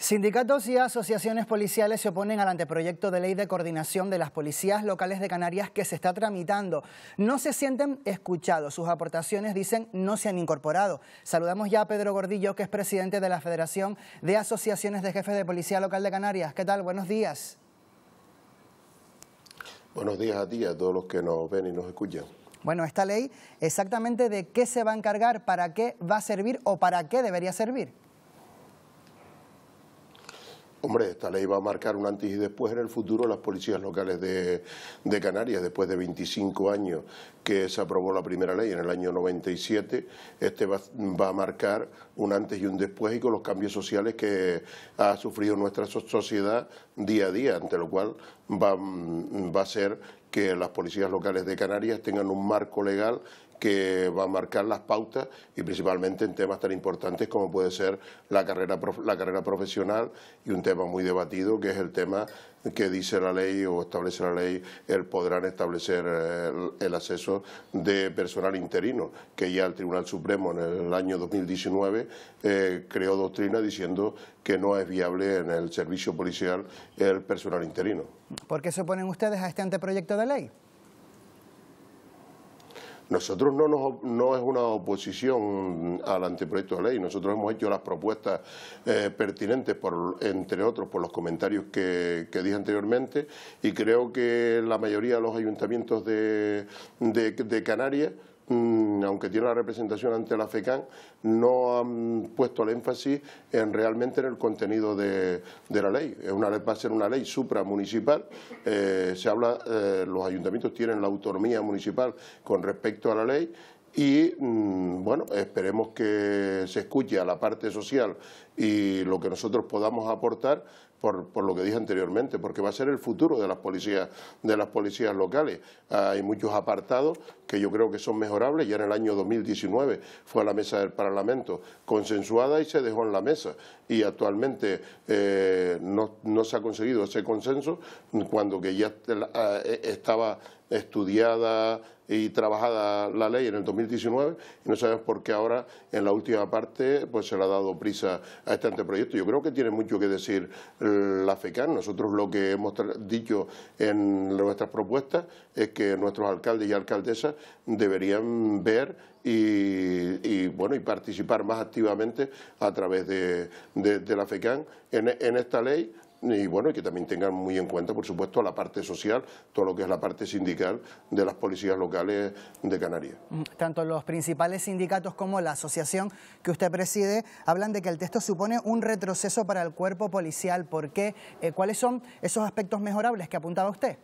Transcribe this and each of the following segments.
Sindicatos y asociaciones policiales se oponen al anteproyecto de ley de coordinación de las policías locales de Canarias que se está tramitando. No se sienten escuchados. Sus aportaciones, dicen, no se han incorporado. Saludamos ya a Pedro Gordillo, que es presidente de la Federación de Asociaciones de Jefes de Policía Local de Canarias. ¿Qué tal? Buenos días. Buenos días a ti, y a todos los que nos ven y nos escuchan. Bueno, esta ley, exactamente de qué se va a encargar, para qué va a servir o para qué debería servir. Hombre, esta ley va a marcar un antes y después en el futuro las policías locales de, Canarias. Después de 25 años que se aprobó la primera ley en el año 97, este va, a marcar un antes y un después y con los cambios sociales que ha sufrido nuestra sociedad día a día, ante lo cual va a ser que las policías locales de Canarias tengan un marco legal que va a marcar las pautas y principalmente en temas tan importantes como puede ser la carrera, la carrera profesional y un tema muy debatido que es el tema que dice la ley o establece la ley, el podrán establecer eh, el, acceso de personal interino, que ya el Tribunal Supremo en el año 2019 eh, creó doctrina diciendo que no es viable en el servicio policial el personal interino. ¿Por qué se oponen ustedes a este anteproyecto de ley? Nosotros no, es una oposición al anteproyecto de ley, nosotros hemos hecho las propuestas eh, pertinentes, entre otros por los comentarios que, dije anteriormente, y creo que la mayoría de los ayuntamientos de Canarias Mm, aunque tiene la representación ante la FECAN, no han puesto el énfasis en realmente en el contenido de, la ley. Una, va a ser una ley supramunicipal, eh, se habla, eh, los ayuntamientos tienen la autonomía municipal con respecto a la ley y mm, bueno, esperemos que se escuche a la parte social y lo que nosotros podamos aportar por, por, lo que dije anteriormente, porque va a ser el futuro de las policías, de las policías locales. Hay muchos apartados que yo creo que son mejorables. Ya en el año 2019 fue a la mesa del Parlamento consensuada y se dejó en la mesa. Y actualmente eh, no, no, se ha conseguido ese consenso cuando que ya eh, estaba estudiada y trabajada la ley en el 2019 y no sabemos por qué ahora en la última parte pues se le ha dado prisa a este anteproyecto. Yo creo que tiene mucho que decir la FECAN. Nosotros lo que hemos dicho en nuestras propuestas es que nuestros alcaldes y alcaldesas deberían ver y, bueno y participar más activamente a través de, de, la FECAN en esta ley y bueno, y que también tengan muy en cuenta, por supuesto, la parte social, todo lo que es la parte sindical de las policías locales de Canarias. Mm, tanto los principales sindicatos como la asociación que usted preside hablan de que el texto supone un retroceso para el cuerpo policial. ¿Por qué? Eh, ¿Cuáles son esos aspectos mejorables que apuntaba usted?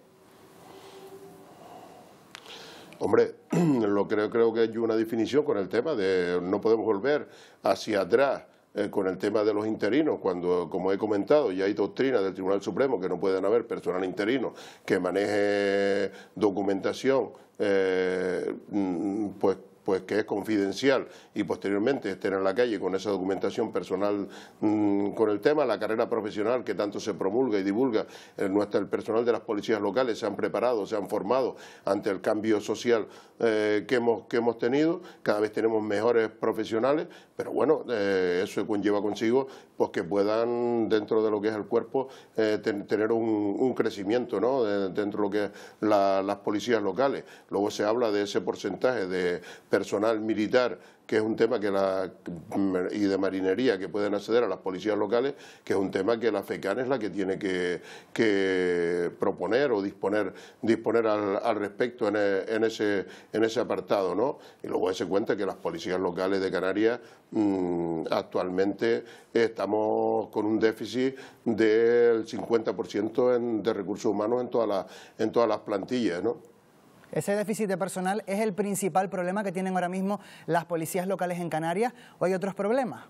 Hombre, lo creo, creo que hay una definición con el tema de no podemos volver hacia atrás eh, con el tema de los interinos, cuando, como he comentado, ya hay doctrina del Tribunal Supremo que no pueden haber personal interino que maneje documentación, eh, mm, pues pues que es confidencial y posteriormente estén en la calle con esa documentación personal mm, con el tema, la carrera profesional que tanto se promulga y divulga, el, eh, el personal de las policías locales se han preparado, se han formado ante el cambio social eh, que, hemos, que hemos tenido, cada vez tenemos mejores profesionales, pero bueno, eh, eso conlleva consigo pues que puedan dentro de lo que es el cuerpo tener un, crecimiento ¿no? dentro de lo que es las policías locales. Luego se habla de ese porcentaje de personal militar, que es un tema que la y de marinería que pueden acceder a las policías locales, que es un tema que la FECAN es la que tiene que, proponer o disponer, al, respecto en, ese, apartado. ¿no? Y luego se cuenta que las policías locales de Canarias mm, actualmente estamos con un déficit del 50% de recursos humanos en, todas las en todas las plantillas. ¿no? Ese déficit de personal es el principal problema que tienen ahora mismo las policías locales en Canarias o hay otros problemas.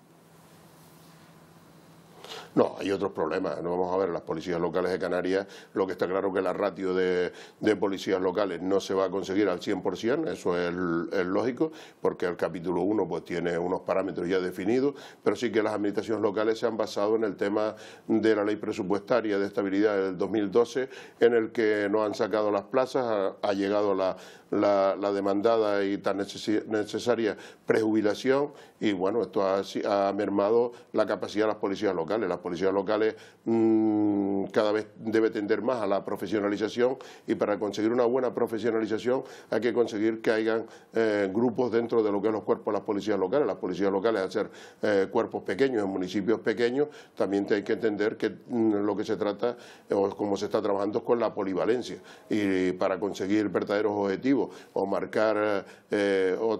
No, hay otros problemas. No vamos a ver las policías locales de Canarias. Lo que está claro es que la ratio de, policías locales no se va a conseguir al 100%, eso es, lógico, porque el capítulo 1 pues, tiene unos parámetros ya definidos, pero sí que las administraciones locales se han basado en el tema de la ley presupuestaria de estabilidad del 2012, en el que no han sacado las plazas, ha llegado la la, demandada y tan necesaria prejubilación y bueno, esto ha, mermado la capacidad de las policías locales. Las policías locales mm, cada vez debe tender más a la profesionalización y para conseguir una buena profesionalización hay que conseguir que hayan eh, grupos dentro de lo que son los cuerpos de las policías locales. Las policías locales hacer eh, cuerpos pequeños en municipios pequeños también hay que entender que mm, lo que se trata o como se está trabajando es con la polivalencia y para conseguir verdaderos objetivos o marcar eh, o,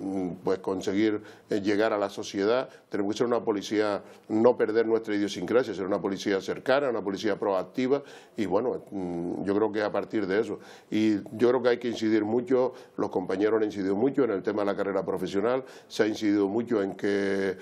mm, pues conseguir eh, llegar a la sociedad, tenemos que ser una policía, no perder nuestra idiosincrasia, ser una policía cercana, una policía proactiva y bueno, mm, yo creo que a partir de eso. Y yo creo que hay que incidir mucho, los compañeros han incidido mucho en el tema de la carrera profesional, se ha incidido mucho en que,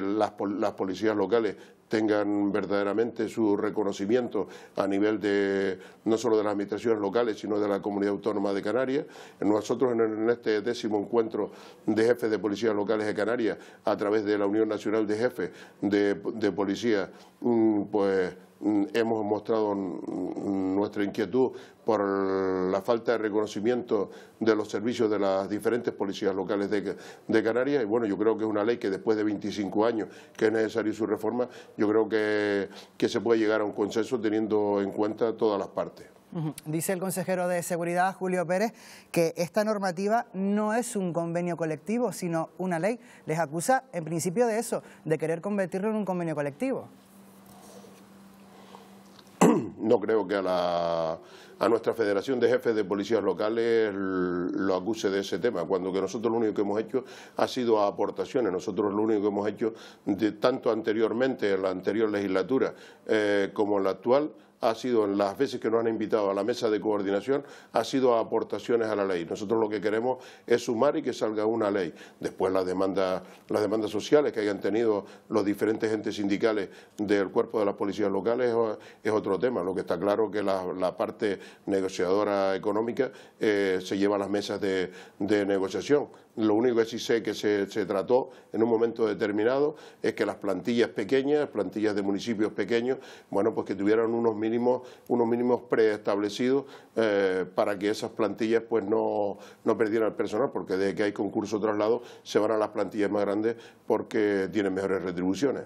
las policías locales tengan verdaderamente su reconocimiento a nivel de no solo de las administraciones locales, sino de la comunidad autónoma de Canarias. Nosotros en este décimo encuentro de jefes de policías locales de Canarias, a través de la Unión Nacional de Jefes de, de Policía, mm, pues Mm, hemos mostrado nuestra inquietud por la falta de reconocimiento de los servicios de las diferentes policías locales de, Canarias y bueno, yo creo que es una ley que después de 25 años que es necesario su reforma, yo creo que, que se puede llegar a un consenso teniendo en cuenta todas las partes. Dice el consejero de Seguridad, Julio Pérez, que esta normativa no es un convenio colectivo, sino una ley. Les acusa, en principio, de eso, de querer convertirlo en un convenio colectivo no creo que a, la, a nuestra Federación de Jefes de Policías Locales lo acuse de ese tema, cuando que nosotros lo único que hemos hecho ha sido aportaciones. Nosotros lo único que hemos hecho, tanto anteriormente, en la anterior legislatura eh, como en la actual, ha sido, en las veces que nos han invitado a la mesa de coordinación, ha sido aportaciones a la ley. Nosotros lo que queremos es sumar y que salga una ley. Después las demandas, las demandas sociales que hayan tenido los diferentes entes sindicales del cuerpo de las policías locales es otro tema. Lo que está claro que la, parte negociadora económica eh, se lleva a las mesas de negociación. Lo único que sí sé que se, trató en un momento determinado es que las plantillas pequeñas, plantillas de municipios pequeños, bueno, pues que tuvieran unos mínimos, unos mínimos preestablecidos eh, para que esas plantillas pues no, no perdieran el personal, porque desde que hay concurso traslado se van a las plantillas más grandes porque tienen mejores retribuciones.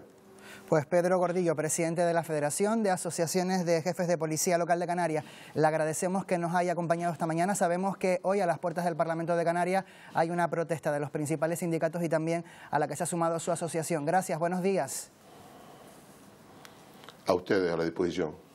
Pues Pedro Gordillo, presidente de la Federación de Asociaciones de Jefes de Policía Local de Canarias, le agradecemos que nos haya acompañado esta mañana. Sabemos que hoy a las puertas del Parlamento de Canarias hay una protesta de los principales sindicatos y también a la que se ha sumado su asociación. Gracias, buenos días. A ustedes, a la disposición.